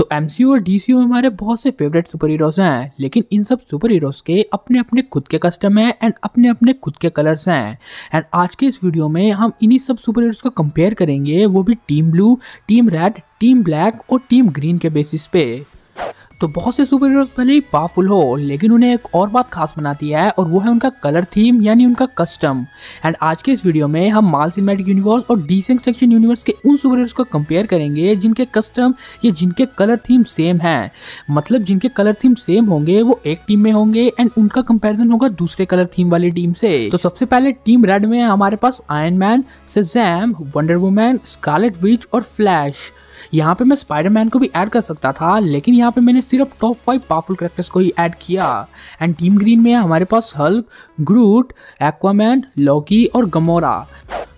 तो एमसीयू और डी में हमारे बहुत से फेवरेट सुपर हीरोज हैं लेकिन इन सब सुपर हीरोज के अपने अपने खुद के कस्टम हैं एंड अपने अपने खुद के कलर्स हैं एंड आज के इस वीडियो में हम इन्हीं सब सुपर हीरोज को कंपेयर करेंगे वो भी team blue team red team black और टीम ग्रीन के बेसिस पे तो बहुत से सुपर हीरोज भले ही पावरफुल हो लेकिन उन्हें एक और बात खास बनाती है और वो है उनका कलर थीम यानी उनका कस्टम एंड आज के इस वीडियो में हम माल सिनेमेटिक यूनिवर्स और डीसेंट सेक्शन यूनिवर्स के उन सुपर हीरोज को कंपेयर करेंगे जिनके कस्टम या जिनके कलर थीम सेम है मतलब जिनके कलर थीम सेम होंगे वो एक टीम में होंगे एंड उनका कंपेरिजन होगा दूसरे कलर थीम वाली टीम से तो सबसे पहले टीम रेड में हमारे पास Iron Man Shazam Wonder Woman Scarlet Witch और फ्लैश यहाँ पे मैं स्पाइडरमैन को भी ऐड कर सकता था लेकिन यहाँ पे मैंने सिर्फ टॉप फाइव पावरफुल करेक्टर्स को ही ऐड किया एंड टीम ग्रीन में हमारे पास हल्क ग्रूट एक्वामैन लॉकी और गमोरा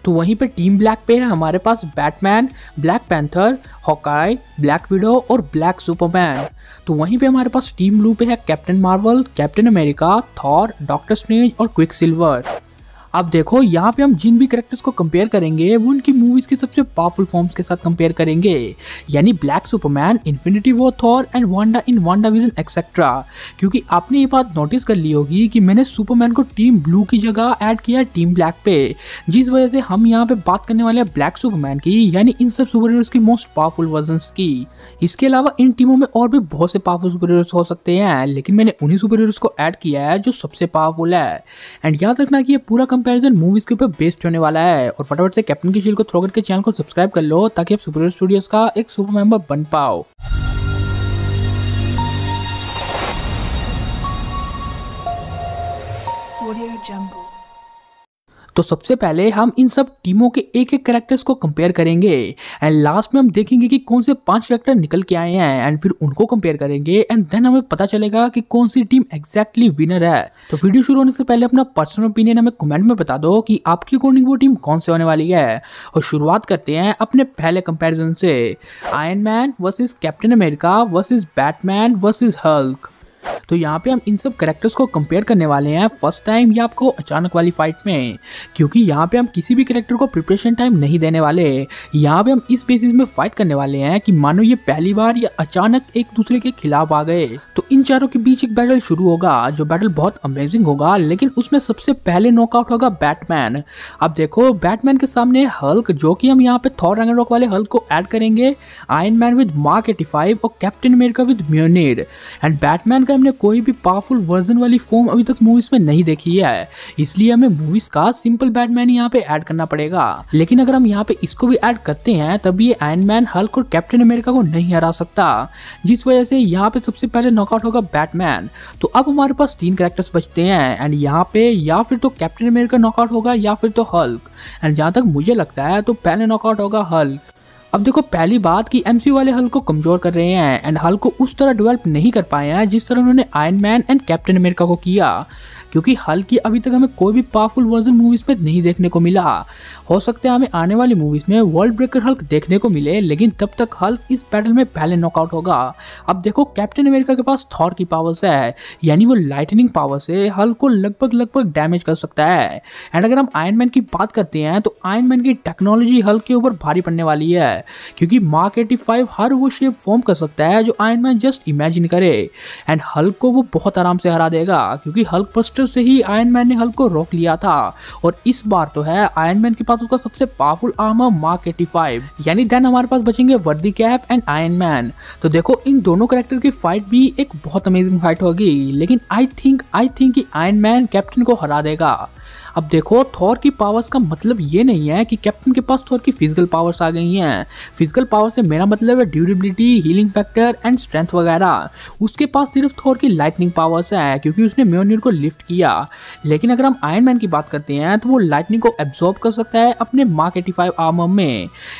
तो वहीं पे टीम ब्लैक पे है हमारे पास Batman Black Panther Hawkeye Black Widow और ब्लैक सुपरमैन तो वहीं पे हमारे पास टीम ब्लू पे है Captain Marvel Captain America Thor Doctor Strange और क्विक सिल्वर अब देखो यहाँ पे हम जिन भी करेक्टर्स को कंपेयर करेंगे वो उनकी मूवीज के सबसे पावरफुल फॉर्म्स के साथ कंपेयर करेंगे यानी ब्लैक सुपरमैन इन्फिनिटी वो Thor and Wanda in WandaVision etcetera क्योंकि आपने ये बात नोटिस कर ली होगी कि मैंने सुपरमैन को टीम ब्लू की जगह ऐड किया टीम ब्लैक पे जिस वजह से हम यहाँ पे बात करने वाले हैं ब्लैक सुपरमैन की यानी इन सब सुपर हीरोज की मोस्ट पावरफुल वर्जन की इसके अलावा इन टीमों में और भी बहुत से पावरफुल सुपर हीरोज हो सकते हैं लेकिन मैंने उन्हीं सुपर हीरोज को ऐड किया है जो सबसे पावरफुल है एंड याद रखना कि ये पूरा कंपैरिजन मूवीज के ऊपर बेस्ड होने वाला है और फटाफट से कैप्टन की शील को थ्रो करके चैनल को सब्सक्राइब कर लो ताकि आप सुपर स्टूडियोज का एक सुपर मेंबर बन पाओ जंगल तो सबसे पहले हम इन सब टीमों के एक एक करेक्टर्स को कंपेयर करेंगे एंड लास्ट में हम देखेंगे कि कौन से पांच करेक्टर निकल के आए हैं एंड फिर उनको कंपेयर करेंगे एंड देन हमें पता चलेगा कि कौन सी टीम एग्जैक्टली विनर है तो वीडियो शुरू होने से पहले अपना पर्सनल ओपिनियन हमें कमेंट में बता दो कि आपकी अकॉर्डिंग वो टीम कौन से होने वाली है और शुरुआत करते हैं अपने पहले कंपेरिजन से Iron Man versus Captain America versus Batman versus Hulk तो यहाँ पे हम इन सब करेक्टर्स को कंपेयर करने वाले हैं फर्स्ट टाइम या आपको अचानक वाली फाइट में क्योंकि यहाँ पे हम किसी भी करेक्टर को प्रिपरेशन टाइम नहीं देने वाले यहाँ पे हम इस बेसिस में फाइट करने वाले हैं कि मानो ये पहली बार या अचानक एक दूसरे के खिलाफ आ गए तो इन चारों के बीच एक बैटल शुरू होगा जो बैटल बहुत अमेजिंग होगा लेकिन उसमें सबसे पहले नॉकआउट होगा बैटमैन अब देखो बैटमैन के सामने हल्क जो कि हम यहाँ पे थॉर रंगरॉक वाले हल्क को ऐड करेंगे Iron Man with Mark eighty five और कैप्टन अमेरिका विद म्योनेर एंड बैटमैन का हमने कोई भी पावरफुल वर्जन वाली फॉर्म अभी तक मूवीज में नहीं देखी है इसलिए हमें मूवीज का सिंपल बैटमैन यहाँ पे ऐड करना पड़ेगा लेकिन अगर हम यहाँ पे इसको भी ऐड करते हैं तब ये आयन मैन हल्क और कैप्टन अमेरिका को नहीं हरा सकता जिस वजह से यहाँ पे सबसे पहले नॉकआउट होगा बैटमैन तो अब हमारे पास तीन करेक्टर्स बचते हैं एंड यहाँ पे या फिर तो कैप्टन अमेरिका नॉकआउट होगा या फिर तो हल्क एंड जहाँ तक मुझे लगता है तो पहले नॉकआउट होगा हल्क अब देखो पहली बात कि एम वाले हल को कमजोर कर रहे हैं एंड हल को उस तरह डेवलप नहीं कर पाए हैं जिस तरह उन्होंने Iron Man and Captain America को किया क्योंकि की अभी तक हमें कोई भी पावरफुल वर्जन मूवीज में नहीं देखने को मिला हो सकता है हमें आने वाली मूवीज में वर्ल्ड ब्रेकर हल्क देखने को मिले लेकिन तब तक हल्क इस बैटल में पहले नॉकआउट होगा अब देखो कैप्टन अमेरिका के पास थॉर की पावर्स है यानी वो लाइटनिंग पावर से हल्क को लगभग लगभग डैमेज कर सकता है एंड अगर हम आयन मैन की बात करते हैं तो आयन मैन की टेक्नोलॉजी हल्क के ऊपर भारी पड़ने वाली है क्योंकि मार्क एटी हर वो शेप फॉर्म कर सकता है जो आयन मैन जस्ट इमेजिन करे एंड हल्क को वो बहुत आराम से हरा देगा क्योंकि हल्क पर कैरेक्टर से ही आयन मैन ने हल्क को रोक लिया था और इस बार तो है आयन मैन के पास उसका सबसे powerful armour Mark eighty five यानी देन हमारे पास बचेंगे वर्दी कैप एंड आयन मैन तो देखो इन दोनों कैरेक्टर की फाइट भी एक बहुत अमेजिंग फाइट होगी लेकिन I think I think Iron Man Captain को हरा देगा अब देखो थॉर की पावर्स का मतलब ये नहीं है कि कैप्टन के पास थॉर की फिजिकल पावर्स आ गई हैं फिजिकल पावर से मेरा मतलब है durability healing factor and strength वगैरह उसके पास सिर्फ थॉर की लाइटनिंग पावर्स है क्योंकि उसने म्योनियर को लिफ्ट किया लेकिन अगर हम आयरन मैन की बात करते हैं तो वो लाइटनिंग को एब्जॉर्ब कर सकता है अपने मार्क एटी फाइव आर्मर में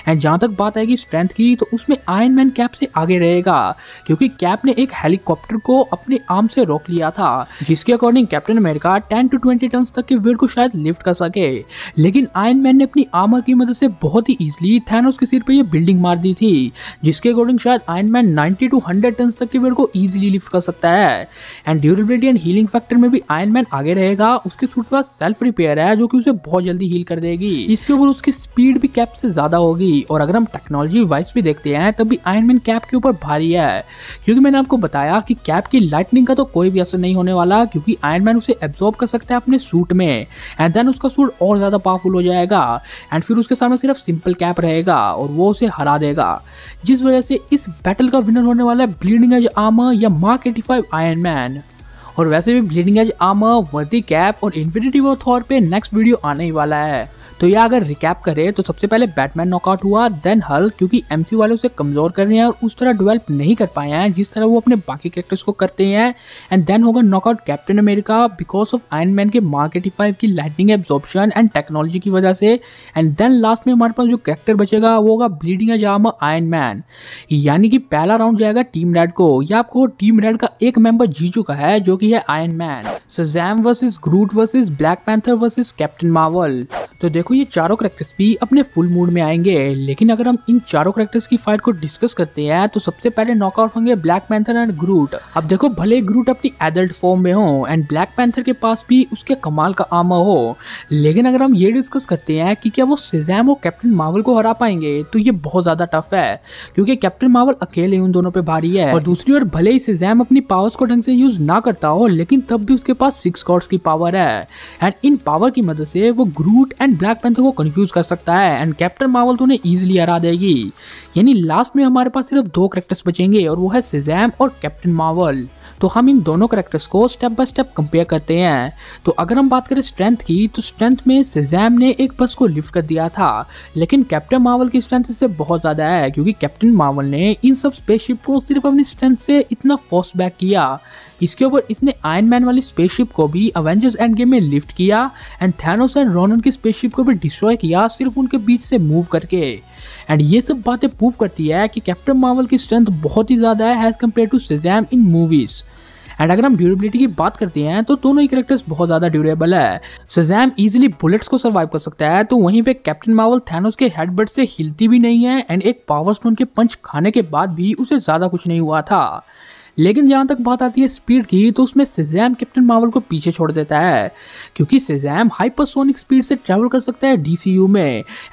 एंड जहाँ तक बात आएगी स्ट्रेंथ की तो उसमें आयरन मैन कैप से आगे रहेगा क्योंकि कैप ने एक हेलीकॉप्टर को अपने आर्म से रोक लिया था जिसके according Captain America ten to twenty ton तक के वेट को शायद लिफ्ट कर सके लेकिन आयन मैन ने अपनी आमर की मदद से बहुत ही ईजिली थैनोस के सिर पर यह बिल्डिंग मार दी थी जिसके अकॉर्डिंग शायद Iron Man ninety to hundred ton तक के वेट को ईजिली लिफ्ट कर सकता है and durability and healing factor में भी आयन मैन आगे रहेगा उसके सूट के पास सेल्फ रिपेयर है जो कि उसे बहुत जल्दी हील कर देगी इसके ऊपर उसकी स्पीड भी कैप से ज्यादा होगी और अगर हम टेक्नोलॉजी वाइज भी देखते हैं तब भी आयन मैन कैप के ऊपर भारी है क्योंकि मैंने आपको बताया कि कैप की लाइटनिंग का तो कोई भी असर नहीं होने वाला क्योंकि आयन मैन उसे एब्जॉर्ब कर सकता है अपने सूट में एंड देन उसका सूट और ज़्यादा पावरफुल हो जाएगा एंड फिर उसके सामने सिर्फ सिंपल कैप रहेगा और वो उसे हरा देगा जिस वजह से इस बैटल का विनर होने वाला है ब्लीडिंग एज आर्मर या Mark eighty five Iron Man और वैसे भी ब्लीडिंग एज आर्मर वर्दी कैप और इन्फिनिटी वॉर थॉर पे नेक्स्ट वीडियो आने ही वाला है तो ये अगर रिकैप करें तो सबसे पहले बैटमैन नॉकआउट हुआ देन हल क्योंकि एमसी वाले उसे कमजोर कर रहे हैं और उस तरह डेवलप नहीं कर पाए हैं जिस तरह वो अपने बाकी कैरेक्टर्स को करते हैं एंड देन होगा knockout Captain America because of Iron Man के मार्क फाइव की लाइटनिंग एब्जॉर्प्शन एंड टेक्नोलॉजी की वजह से एंड देन लास्ट में हमारे पास जो कैरेक्टर बचेगा वो होगा ब्लीडिंग एजाम आयन मैन यानी कि पहला राउंड जाएगा टीम रेड को या आपको टीम रेड का एक मेंबर जी चुका है जो कि है Iron Man Shazam versus Groot versus Black Panther versus Captain Marvel तो देखो देखो ये चारों करेक्टर्स भी अपने फुल मूड में आएंगे लेकिन अगर हम इन चारों करेक्टर्स की फाइट को डिस्कस करते हैं तो सबसे पहले नॉकआउट होंगे ब्लैक पैंथर एंड ग्रूट अब देखो भले ग्रूट अपनी एडल्ट फॉर्म में हो एंड ब्लैक पैंथर के पास भी उसके कमाल का आमा हो लेकिन अगर हम ये डिस्कस करते हैं कि क्या वो सिजैम और कैप्टन मावल को हरा पाएंगे तो ये बहुत ज्यादा टफ है क्योंकि कैप्टन मावल अकेले उन दोनों पे भारी है और दूसरी ओर भले ही सिजैम अपनी पावर्स को ढंग से यूज ना करता हो लेकिन तब भी उसके पास सिक्स कॉर्ड्स की पावर है एंड इन पावर की मदद से वो ग्रूट एंड ब्लैक पैंथर को कंफ्यूज कर सकता है एंड कैप्टन मार्वल तो उन्हें ईजिली हरा देगी यानी लास्ट में हमारे पास सिर्फ दो करेक्टर्स बचेंगे और वो है सिजैम और कैप्टन मार्वल तो हम इन दोनों करेक्टर्स को स्टेप बाय स्टेप कंपेयर करते हैं तो अगर हम बात करें स्ट्रेंथ की तो स्ट्रेंथ में सिजैम ने एक बस को लिफ्ट कर दिया था लेकिन कैप्टन मावल की स्ट्रेंथ इससे बहुत ज़्यादा है क्योंकि कैप्टन मावल ने इन सब स्पेसशिप को सिर्फ अपनी स्ट्रेंथ से इतना फोर्स बैक किया इसके ऊपर इसने आयन मैन वाली स्पेसशिप को भी अवेंजर्स एंड गेम में लिफ्ट किया एंड थैनोस एंड रोनन की स्पेसशिप को भी डिस्ट्रॉय किया सिर्फ उनके बीच से मूव करके एंड ये सब बातें प्रूव करती है कि कैप्टन मार्वल की स्ट्रेंथ बहुत ही ज़्यादा है as compare to Shazam in movies and अगर हम ड्यूरेबिलिटी की बात करते हैं तो दोनों ही करेक्टर्स बहुत ज्यादा ड्यूरेबल है सजैम इजिली बुलेट्स को सर्वाइव कर सकता है तो वहीं पे कैप्टन मावल थैनोस के हेडबर्ट से हिलती भी नहीं है एंड एक पावर स्टोन के पंच खाने के बाद भी उसे ज्यादा कुछ नहीं हुआ था लेकिन जहां तक बात आती है स्पीड की तो उसमें सेजैम कैप्टन मार्वल को पीछे छोड़ देता है क्योंकि सिजैम हाइपरसोनिक स्पीड से ट्रैवल कर सकता है डी में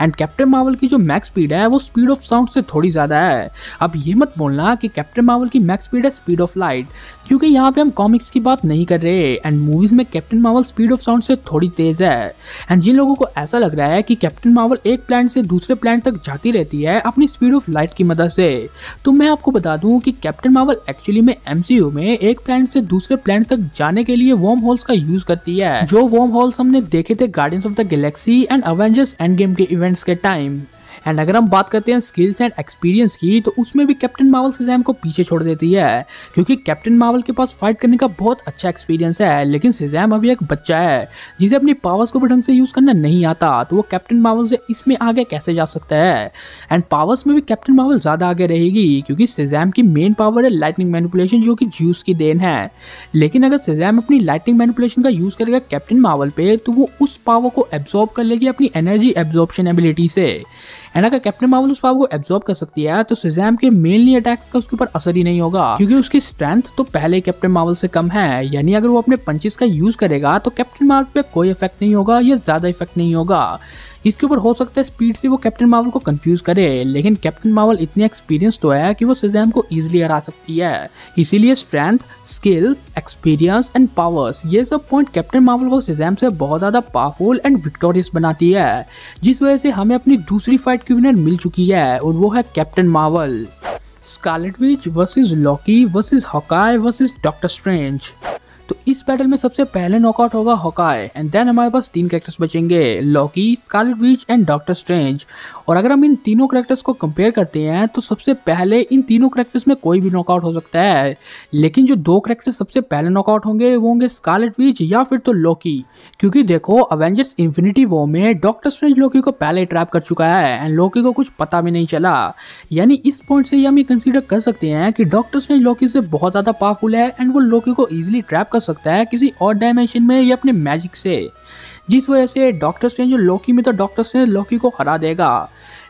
एंड कैप्टन मार्वल की जो मैक्स स्पीड है वो स्पीड ऑफ साउंड से थोड़ी ज़्यादा है अब ये मत बोलना कि कैप्टन मार्वल की मैक्स स्पीड है स्पीड ऑफ लाइट क्योंकि यहाँ पे हम कॉमिक्स की बात नहीं कर रहे एंड मूवीज़ में Captain Marvel speed of sound से थोड़ी तेज़ है एंड जिन लोगों को ऐसा लग रहा है कि कैप्टन मावल एक प्लान से दूसरे प्लान तक जाती रहती है अपनी स्पीड ऑफ लाइट की मदद से तो मैं आपको बता दूँ कि कैप्टन मावल एक्चुअली में एमसीयू में एक प्लान से दूसरे प्लान तक जाने के लिए वॉर्म होल्स का यूज करती है जो वॉर्म होल्स हमने देखे थे Guardians of the Galaxy and Avengers Endgame के इवेंट्स के टाइम एंड अगर हम बात करते हैं स्किल्स एंड एक्सपीरियंस की तो उसमें भी कैप्टन मावल सिजैम को पीछे छोड़ देती है क्योंकि कैप्टन मावल के पास फाइट करने का बहुत अच्छा एक्सपीरियंस है लेकिन सिजैम अभी एक बच्चा है जिसे अपनी पावर्स को भी ढंग से यूज़ करना नहीं आता तो वो कैप्टन मावल से इसमें आगे कैसे जा सकता है एंड पावर्स में भी कैप्टन मावल ज़्यादा आगे रहेगी क्योंकि सिजैम की मेन पावर है लाइटनिंग मैनिपुलेशन जो कि जूस की देन है लेकिन अगर सिजैम अपनी लाइटनिंग मैनिपुलेशन का यूज़ करेगा कैप्टन मावल पे तो वो उस पावर को एब्जॉर्ब कर लेगी अपनी एनर्जी एब्जॉर्बेशन एबिलिटी से एंड अगर कैप्टन मार्वल उस पावर को एब्जॉर्ब कर सकती है तो सिजैम के मेनली अटैक्स का उसके ऊपर असर ही नहीं होगा क्योंकि उसकी स्ट्रेंथ तो पहले कैप्टन मार्वल से कम है यानी अगर वो अपने पंचिस का यूज करेगा तो कैप्टन मार्वल पे कोई इफेक्ट नहीं होगा या ज्यादा इफेक्ट नहीं होगा इसके ऊपर हो सकता है स्पीड से वो कैप्टन मावल को कंफ्यूज करे लेकिन कैप्टन मावल इतनी एक्सपीरियंस तो है कि वो सजैम को ईजिली हरा सकती है इसीलिए strength skills experience and powers ये सब पॉइंट कैप्टन मावल को सजैम से बहुत ज़्यादा पावरफुल एंड विक्टोरियस बनाती है जिस वजह से हमें अपनी दूसरी फाइट की विनर मिल चुकी है और वो है Captain Marvel Scarlet Witch Loki versus Hawkeye versus Doctor Strange तो इस बैटल में सबसे पहले नॉकआउट होगा हॉकाय एंड देन हमारे पास तीन कैरेक्टर्स बचेंगे Loki Scarlet Witch and Doctor Strange और अगर हम इन तीनों कैरेक्टर्स को कंपेयर करते हैं तो सबसे पहले इन तीनों कैरेक्टर्स में कोई भी नॉकआउट हो सकता है लेकिन जो दो करेक्टर्स सबसे पहले नॉकआउट होंगे वो होंगे स्कारलेट विच या फिर तो लॉकी क्योंकि देखो अवेंजर्स इन्फिनिटी वो में डॉक्टर स्ट्रेंज लॉकी को पहले ट्रैप कर चुका है एंड लॉकी को कुछ पता भी नहीं चला यानी इस पॉइंट से हम ये कंसिडर कर सकते हैं कि डॉक्टर स्ट्रेंज लॉकी से बहुत ज़्यादा पावरफुल है एंड वो लॉकी को ईजिली ट्रैप कर कर सकता है किसी और डायमेंशन में या अपने मैजिक से जिस वजह से डॉक्टर स्ट्रेंज लौकी में तो डॉक्टर स्ट्रेंज लॉकी को हरा देगा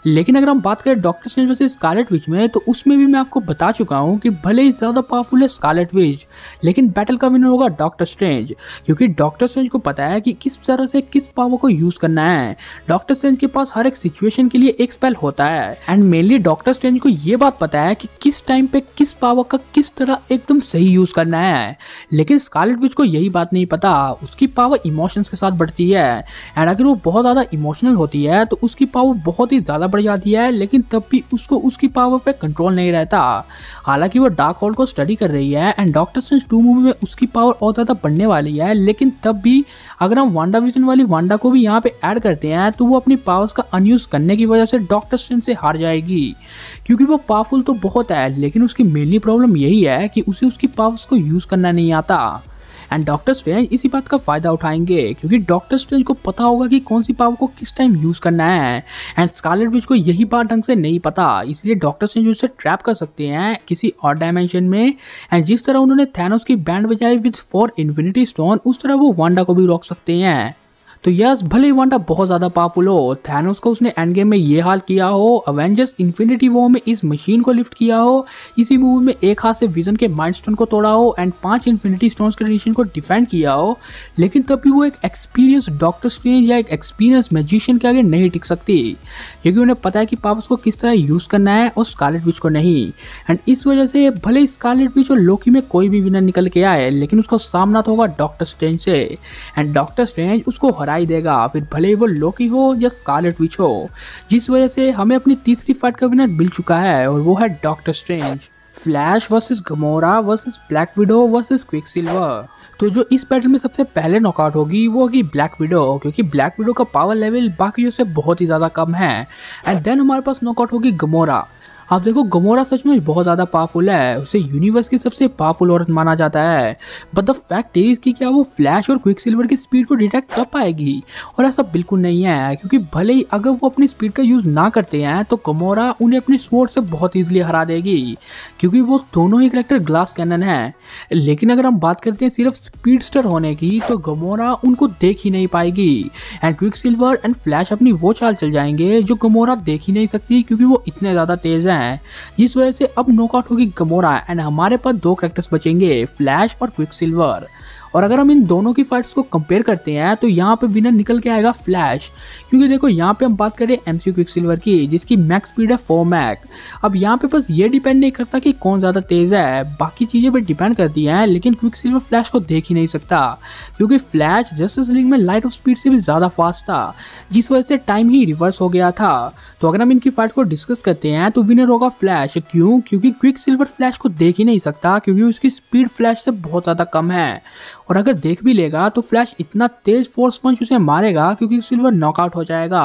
लेकिन अगर हम बात करें डॉक्टर स्ट्रेंज वैसे स्कारलेट विच में तो उसमें भी मैं आपको बता चुका हूँ कि भले ही ज़्यादा पावरफुल है स्कारलेट विच लेकिन बैटल का विनर होगा डॉक्टर स्ट्रेंज क्योंकि डॉक्टर स्ट्रेंज को पता है कि किस तरह से किस पावर को यूज़ करना है डॉक्टर स्ट्रेंज के पास हर एक सिचुएशन के लिए एक स्पेल होता है एंड मेनली डॉक्टर स्ट्रेंज को ये बात पता है कि किस टाइम पे किस पावर का किस तरह एकदम सही यूज़ करना है लेकिन स्कारलेट विच को यही बात नहीं पता उसकी पावर इमोशंस के साथ बढ़ती है एंड अगर वो बहुत ज़्यादा इमोशनल होती है तो उसकी पावर बहुत ही ज़्यादा बढ़ जाती है लेकिन तब भी उसको उसकी पावर पर कंट्रोल नहीं रहता हालांकि वो डार्क होल को स्टडी कर रही है and Doctor Strange two movie में उसकी पावर और ज़्यादा बढ़ने वाली है लेकिन तब भी अगर हम वांडा विजन वाली वांडा को भी यहाँ पे ऐड करते हैं तो वो अपनी पावर्स का अनयूज करने की वजह से डॉक्टर स्ट्रेंज से हार जाएगी क्योंकि वो पावरफुल तो बहुत है लेकिन उसकी मेनली प्रॉब्लम यही है कि उसे उसकी पावर्स को यूज़ करना नहीं आता एंड डॉक्टर स्ट्रेंज इसी बात का फायदा उठाएंगे क्योंकि डॉक्टर स्ट्रेंज को पता होगा कि कौन सी पावर को किस टाइम यूज करना है एंड स्कारलेट विच को यही बात ढंग से नहीं पता इसलिए डॉक्टर स्ट्रेंज उसे ट्रैप कर सकते हैं किसी और डायमेंशन में एंड जिस तरह उन्होंने थैनोस की बैंड बजाई विद फॉर इन्फिनिटी स्टोन उस तरह वो वांडा को भी रोक सकते हैं तो यस भले ही वांडा बहुत ज़्यादा पावरफुल हो थैनोस का उसने एंड गेम में ये हाल किया हो अवेंजर्स इन्फिनिटी वो में इस मशीन को लिफ्ट किया हो इसी मूवी में एक हाथ से विजन के माइंड स्टोन को तोड़ा हो एंड पांच इन्फिनिटी स्टोन के रिलेशन को डिफेंड किया हो लेकिन तब भी वो एक एक्सपीरियंस डॉक्टर स्ट्रेंज या एक एक्सपीरियंस मैजिशियन के आगे नहीं टिक सकती क्योंकि उन्हें पता है कि पावर्स को किस तरह यूज़ करना है और स्कारलेट विच को नहीं एंड इस वजह से भले स्कारलेट विच और लोकी में कोई भी विनर निकल के आए लेकिन उसका सामना तो होगा डॉक्टर स्ट्रेंज से एंड डॉक्टर स्ट्रेंज उसको हरा हराई देगा फिर भले ही वो लोकी हो या स्कारलेट विच हो जिस वजह से हमें अपनी तीसरी फाइट का विनर मिल चुका है और वो है Doctor Strange Flash versus Gamora versus Black Widow versus Quicksilver तो जो इस बैटल में सबसे पहले नॉकआउट होगी वो होगी ब्लैक विडो क्योंकि ब्लैक विडो का पावर लेवल बाकी से बहुत ही ज़्यादा कम है एंड देन हमारे पास नॉकआउट होगी गमोरा आप देखो गमोरा सच में बहुत ज़्यादा पावरफुल है उसे यूनिवर्स की सबसे पावरफुल औरत माना जाता है बट द फैक्ट इज कि क्या वो फ्लैश और क्विक सिल्वर की स्पीड को डिटेक्ट कर पाएगी और ऐसा बिल्कुल नहीं है क्योंकि भले ही अगर वो अपनी स्पीड का यूज़ ना करते हैं तो गमोरा उन्हें अपने स्वोर्ड से बहुत ईजिली हरा देगी क्योंकि वो दोनों ही करेक्टर ग्लास कैनन है लेकिन अगर हम बात करते हैं सिर्फ स्पीडस्टर होने की तो गमोरा उनको देख ही नहीं पाएगी and Quicksilver and Flash अपनी वो चाल चल जाएंगे जो गमोरा देख ही नहीं सकती क्योंकि वो इतने ज़्यादा तेज़ हैं है जिस वजह से अब नॉकआउट होगी गमोरा एंड हमारे पास दो करेक्टर्स बचेंगे फ्लैश और क्विक सिल्वर और अगर हम इन दोनों की फाइट्स को कंपेयर करते हैं तो यहाँ पे विनर निकल के आएगा फ्लैश क्योंकि देखो यहाँ पे हम बात करें एम सी क्विक सिल्वर की जिसकी मैक्स स्पीड है फोर मैक अब यहाँ पे बस ये डिपेंड नहीं करता कि कौन ज़्यादा तेज़ है बाकी चीज़ें पर डिपेंड करती हैं लेकिन क्विक सिल्वर फ्लैश को देख ही नहीं सकता क्योंकि फ्लैश जस्टिस लिंग में लाइट ऑफ स्पीड से भी ज़्यादा फास्ट था जिस वजह से टाइम ही रिवर्स हो गया था तो अगर हम इनकी फाइट को डिस्कस करते हैं तो विनर होगा फ्लैश क्यों क्योंकि क्विक सिल्वर फ्लैश को देख ही नहीं सकता क्योंकि उसकी स्पीड फ्लैश से बहुत ज़्यादा कम है और अगर देख भी लेगा तो फ्लैश इतना तेज फोर्स पंच उसे मारेगा क्योंकि सिल्वर नॉकआउट हो जाएगा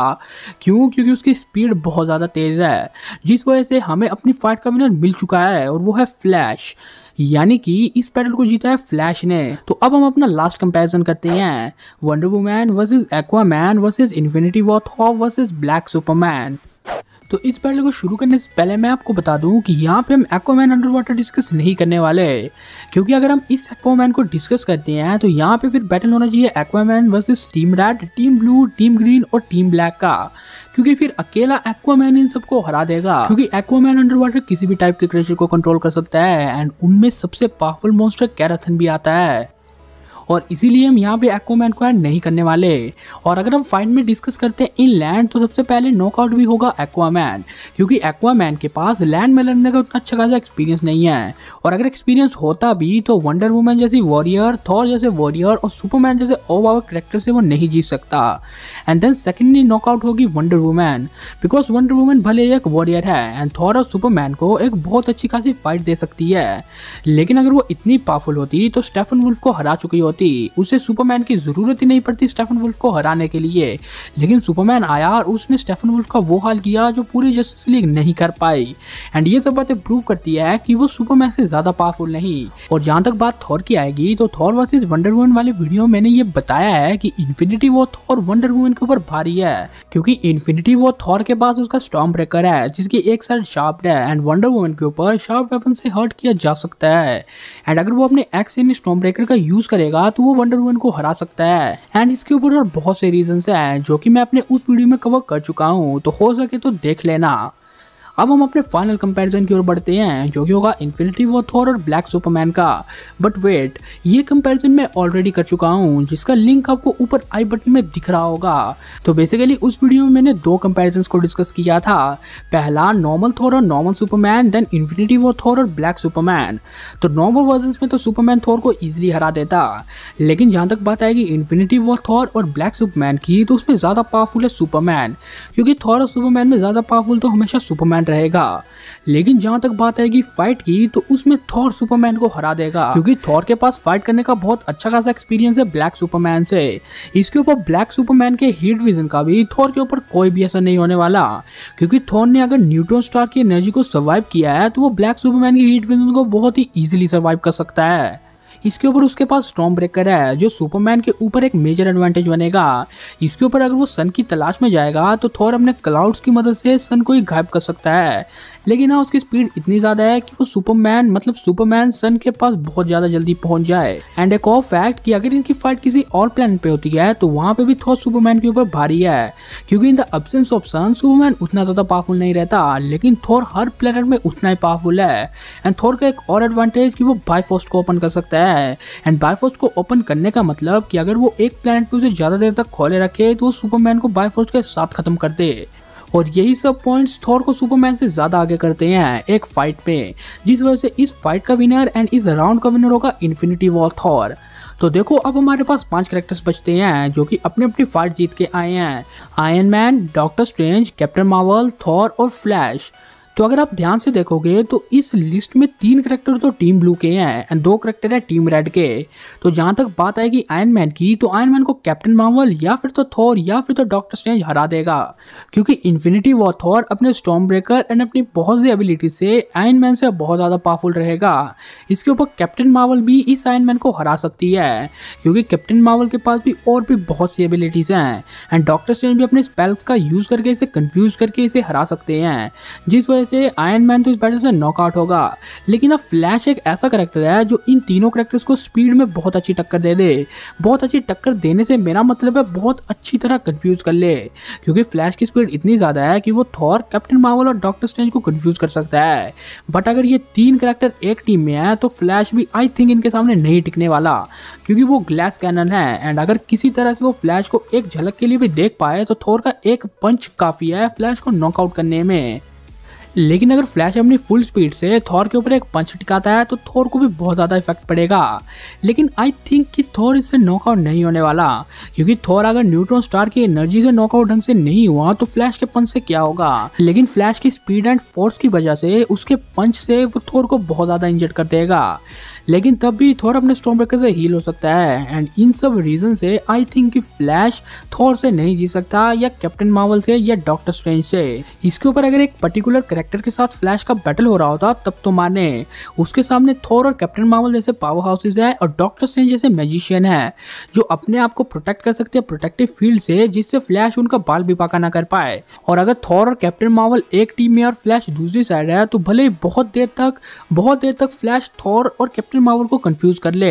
क्यों क्योंकि उसकी स्पीड बहुत ज़्यादा तेज़ है जिस वजह से हमें अपनी फाइट का विनर मिल चुका है और वो है फ्लैश यानी कि इस पैटल को जीता है फ्लैश ने तो अब हम अपना लास्ट कंपैरिजन करते हैं Wonder Woman versus Aquaman versus Infinity War Thor versus Black Superman तो इस बैटल को शुरू करने से पहले मैं आपको बता दूं कि यहाँ पे हम एक्वामैन अंडर वाटर डिस्कस नहीं करने वाले हैं क्योंकि अगर हम इस एक्वामैन को डिस्कस करते हैं तो यहाँ पे फिर बैटल होना चाहिए Aquaman versus team red team blue team green और टीम ब्लैक का क्योंकि फिर अकेला एक्वामैन इन सबको हरा देगा क्योंकि एक्वामैन अंडर वाटर किसी भी टाइप के क्रेचर को कंट्रोल कर सकता है एंड उनमें सबसे पावरफुल मोस्टर कैराथन भी आता है और इसीलिए हम यहाँ पे एक्वामैन को ऐड नहीं करने वाले और अगर हम फाइन में डिस्कस करते हैं इन लैंड तो सबसे पहले नॉकआउट भी होगा एक्वामैन क्योंकि एक्वामैन के पास लैंड में लड़ने का उतना अच्छा खासा एक्सपीरियंस नहीं है और अगर एक्सपीरियंस होता भी तो वंडर वुमैन जैसी वॉरियर थॉर जैसे वॉरियर और सुपरमैन जैसे ओवर करेक्टर से वो नहीं जीत सकता एंड देन सेकेंडली नॉकआउट होगी Wonder Woman because Wonder Woman भले एक वॉरियर है एंड थॉर और सुपरमैन को एक बहुत अच्छी खासी फाइट दे सकती है लेकिन अगर वो इतनी पावरफुल होती तो स्टेफन वुल्फ को हरा चुकी होती होती उसे सुपरमैन की ज़रूरत ही नहीं पड़ती स्टेफन वुल्फ को हराने के लिए लेकिन सुपरमैन आया और उसने स्टेफन वुल्फ का वो हाल किया जो पूरी जस्टिस लीग नहीं कर पाई एंड ये सब बातें प्रूव करती है कि वो सुपरमैन से ज़्यादा पावरफुल नहीं और जहाँ तक बात थॉर की आएगी तो थॉर वर्सेज वंडर वुमन वाले वीडियो मैंने ये बताया है कि इन्फिनिटी वो थॉर वंडर वुमन के ऊपर भारी है क्योंकि इन्फिनिटी वो थॉर के पास उसका स्टॉम ब्रेकर है जिसकी एक साइड शार्प है एंड वंडर वुमन के ऊपर शार्प वेपन से हर्ट किया जा सकता है एंड अगर वो अपने एक्स इन स्टॉम ब्रेकर का यूज करेगा होगा तो वो वंडर वुमन को हरा सकता है एंड इसके ऊपर और बहुत से रीजन है जो की मैं अपने उस वीडियो में कवर कर चुका हूँ तो हो सके तो देख लेना अब हम अपने फाइनल कंपैरिजन की ओर बढ़ते हैं जो कि होगा इन्फिनिटी वो थोर और ब्लैक सुपरमैन का बट वेट ये कंपैरिजन मैं ऑलरेडी कर चुका हूँ जिसका लिंक आपको ऊपर आई बटन में दिख रहा होगा तो बेसिकली उस वीडियो में मैंने दो कंपेरिजन को डिस्कस किया था पहला नॉर्मल थोर और normal Superman then infinity War Thor और ब्लैक सुपरमैन तो नॉर्मल वर्जन में तो सुपरमैन थोर को ईजिली हरा देता लेकिन जहाँ तक बात आएगी इन्फिनिटी वो थॉर और ब्लैक सुपरमैन की तो उसमें ज़्यादा पावरफुल है सुपरमैन क्योंकि थॉर और सुपरमैन में ज़्यादा पावरफुल तो हमेशा सुपरमैन सुपरमैन रहेगा लेकिन जहां तक बात आएगी फाइट की तो उसमें थॉर सुपरमैन को हरा देगा क्योंकि थॉर के पास फाइट करने का बहुत अच्छा खासा एक्सपीरियंस है ब्लैक सुपरमैन से इसके ऊपर ब्लैक सुपरमैन के हीट विजन का भी थॉर के ऊपर कोई भी असर नहीं होने वाला क्योंकि थॉर ने अगर न्यूट्रॉन स्टार की एनर्जी को सर्वाइव किया है तो वो ब्लैक सुपरमैन के हीट विजन को बहुत ही ईजिली सर्वाइव कर सकता है इसके ऊपर उसके पास स्टॉम ब्रेकर है जो सुपरमैन के ऊपर एक मेजर एडवांटेज बनेगा इसके ऊपर अगर वो सन की तलाश में जाएगा तो थोर अपने क्लाउड्स की मदद से सन को ही गायब कर सकता है लेकिन हाँ उसकी स्पीड इतनी ज़्यादा है कि वो सुपरमैन मतलब सुपरमैन सन के पास बहुत ज़्यादा जल्दी पहुंच जाए एंड एक और फैक्ट कि अगर इनकी फाइट किसी और प्लान पे होती है तो वहाँ पे भी थोड़ा सुपरमैन के ऊपर भारी है क्योंकि in the absence of sun Superman उतना ज़्यादा पावरफुल नहीं रहता लेकिन थोर हर प्लेनेट में उतना ही पावरफुल है एंड थोर का एक और एडवांटेज कि वो बाईफोस्ट को ओपन कर सकता है एंड बायफोस्ट को ओपन करने का मतलब कि अगर वो एक प्लेनेट पे उसे ज़्यादा देर तक खोले रखे तो वो सुपरमैन को बाईफोस्ट के साथ खत्म कर दे और यही सब पॉइंट्स थॉर को सुपरमैन से ज़्यादा आगे करते हैं एक फाइट पे जिस वजह से इस फाइट का विनर एंड इस राउंड का विनर होगा इन्फिनिटी वॉर थॉर तो देखो अब हमारे पास पांच करेक्टर्स बचते हैं जो कि अपनी अपनी फाइट जीत के आए हैं Iron Man Doctor Strange Captain Marvel Thor और फ्लैश तो अगर आप ध्यान से देखोगे तो इस लिस्ट में तीन करेक्टर तो टीम ब्लू के हैं एंड दो करेक्टर है टीम रेड के तो जहाँ तक बात आएगी आयन मैन की तो आयन मैन को कैप्टन मार्वल या फिर तो थोर या फिर तो डॉक्टर स्ट्रेंज हरा देगा क्योंकि इन्फिनिटी वॉर थोर अपने स्टॉम ब्रेकर एंड अपनी बहुत सी एबिलिटी से आयन मैन से बहुत ज़्यादा पावरफुल रहेगा इसके ऊपर कैप्टन मावल भी इस आयन मैन को हरा सकती है क्योंकि कैप्टन मावल के पास भी और भी बहुत सी एबिलिटीज़ हैं एंड डॉक्टर स्ट्रेंज भी अपने स्पेल्स का यूज़ करके इसे कन्फ्यूज़ करके इसे हरा सकते हैं जिस वजह वजह से आयन मैन तो इस बैटल से नॉकआउट होगा लेकिन अब फ्लैश एक ऐसा करेक्टर है जो इन तीनों करेक्टर्स को स्पीड में बहुत अच्छी टक्कर दे दे बहुत अच्छी टक्कर देने से मेरा मतलब है बहुत अच्छी तरह कन्फ्यूज कर ले क्योंकि फ्लैश की स्पीड इतनी ज़्यादा है कि वो थॉर कैप्टन मावल और डॉक्टर स्टेंज को कन्फ्यूज कर सकता है बट अगर ये तीन करेक्टर एक टीम में है तो फ्लैश भी आई थिंक इनके सामने नहीं टिकने वाला क्योंकि वो ग्लैस कैनन है एंड अगर किसी तरह से वो फ्लैश को एक झलक के लिए भी देख पाए तो थोर का एक पंच काफ़ी है फ्लैश को नॉकआउट करने में लेकिन अगर फ्लैश अपनी फुल स्पीड से थॉर के ऊपर एक पंच टिकाता है तो थॉर को भी बहुत ज़्यादा इफेक्ट पड़ेगा लेकिन आई थिंक कि थॉर इससे नॉकआउट नहीं होने वाला क्योंकि थॉर अगर न्यूट्रॉन स्टार की एनर्जी से नॉकआउट ढंग से नहीं हुआ तो फ्लैश के पंच से क्या होगा लेकिन फ्लैश की स्पीड एंड फोर्स की वजह से उसके पंच से वो थोर को बहुत ज़्यादा इंजर्ट कर देगा लेकिन तब भी थोर अपने स्टोन ब्रेकर से हील हो सकता है एंड इन सब रीज़न से आई थिंक कि फ्लैश थोर से नहीं जी सकता या कैप्टन मावल से या डॉक्टर स्ट्रेंज से इसके ऊपर अगर एक पर्टिकुलर करेक्टर के साथ फ्लैश का बैटल हो रहा होता तब तो माने उसके सामने थोर और कैप्टन मावल जैसे पावर हाउसेज है और डॉक्टर स्ट्रेंज जैसे मैजिशियन है जो अपने आप को प्रोटेक्ट कर सकते हैं प्रोटेक्टिव फील्ड से जिससे फ्लैश उनका बाल भी पाका ना कर पाए और अगर थॉर और कैप्टन मावल एक टीम में और फ्लैश दूसरी साइड है तो भले ही बहुत देर तक बहुत देर तक फ्लैश थॉर और कैप्टन कैप्टन मावल को कंफ्यूज कर ले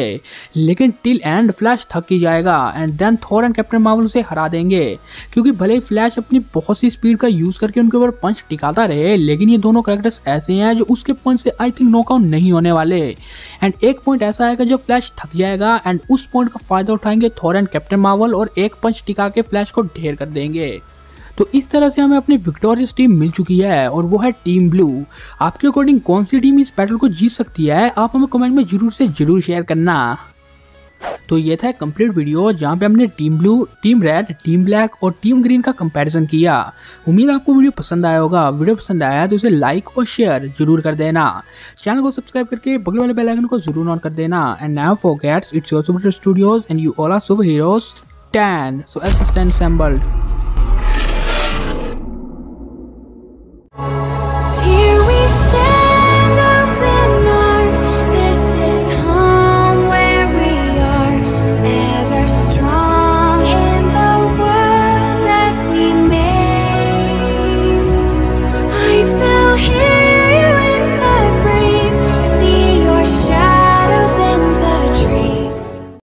लेकिन टिल एंड फ्लैश थक ही जाएगा and then Thor and Captain Marvel उसे हरा देंगे क्योंकि भले ही फ्लैश अपनी बहुत सी स्पीड का यूज करके उनके ऊपर पंच टिकाता रहे लेकिन ये दोनों कैरेक्टर्स ऐसे हैं जो उसके पंच से आई थिंक नॉकआउट नहीं होने वाले एंड एक पॉइंट ऐसा आएगा जब फ्लैश थक जाएगा एंड उस पॉइंट का फायदा उठाएंगे थोर एंड कैप्टन मावल और एक पंच टिका के फ्लैश को ढेर कर देंगे तो इस तरह से हमें अपनी विक्टोरियस टीम मिल चुकी है और वो है टीम ब्लू आपके अकॉर्डिंग कौन सी टीम इस बैटल को जीत सकती है आप हमें कमेंट में जरूर से जरूर शेयर करना तो ये था कंप्लीट वीडियो जहाँ पे हमने team blue team red team black और टीम ग्रीन का कंपैरिजन किया उम्मीद आपको वीडियो पसंद आया होगा वीडियो पसंद आया तो इसे लाइक और शेयर जरूर कर देना चैनल को सब्सक्राइब करके बगल वाले बेल आइकन को जरूर ऑन कर देना and now for forgets it's your super studios and you all are superheroes 10 so as stand